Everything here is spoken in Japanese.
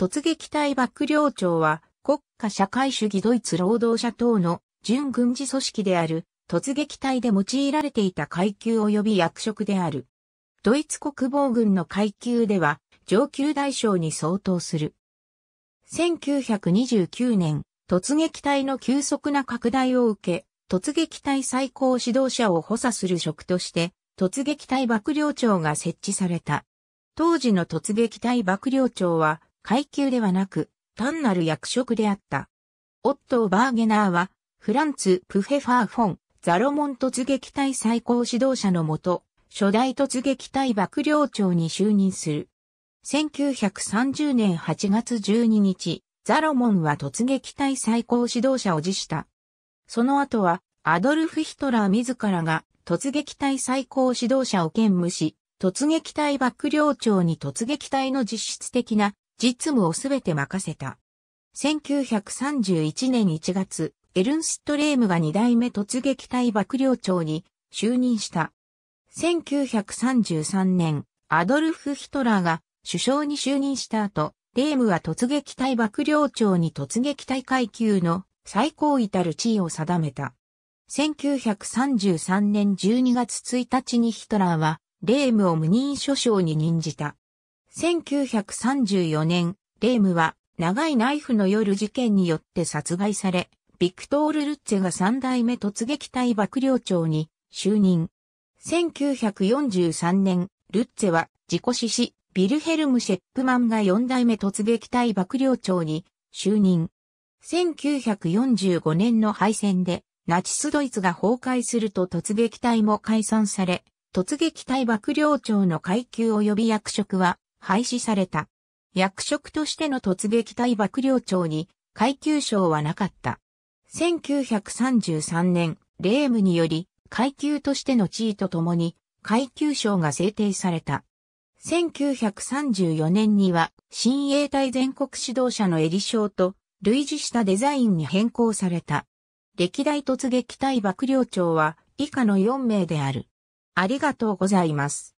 突撃隊幕僚長は国家社会主義ドイツ労働者等の準軍事組織である突撃隊で用いられていた階級及び役職である。ドイツ国防軍の階級では上級大将に相当する。1929年、突撃隊の急速な拡大を受け、突撃隊最高指導者を補佐する職として、突撃隊幕僚長が設置された。当時の突撃隊幕僚長は、階級ではなく、単なる役職であった。オットー・バーゲナーは、フランツ・プフェファー・フォン、ザロモン突撃隊最高指導者のもと、初代突撃隊幕僚長に就任する。1930年8月12日、ザロモンは突撃隊最高指導者を辞した。その後は、アドルフ・ヒトラー自らが突撃隊最高指導者を兼務し、突撃隊幕僚長に突撃隊の実質的な実務をすべて任せた。1931年1月、エルンストレームが2代目突撃隊幕僚長に就任した。1933年、アドルフ・ヒトラーが首相に就任した後、レームは突撃隊幕僚長に突撃隊階級の最高位たる地位を定めた。1933年12月1日にヒトラーは、レームを無任首相に任じた。1934年、レームは長いナイフの夜事件によって殺害され、ビクトール・ルッツェが三代目突撃隊幕僚長に就任。1943年、ルッツェは自己死し、ビルヘルム・シェップマンが四代目突撃隊幕僚長に就任。1945年の敗戦でナチスドイツが崩壊すると突撃隊も解散され、突撃隊幕僚長の階級及び役職は廃止された。役職としての突撃隊幕僚長に階級賞はなかった。1933年、レームにより階級としての地位とともに階級賞が制定された。1934年には、新衛隊全国指導者のエリ賞と、類似したデザインに変更された。歴代突撃隊幕僚長は、以下の4名である。ありがとうございます。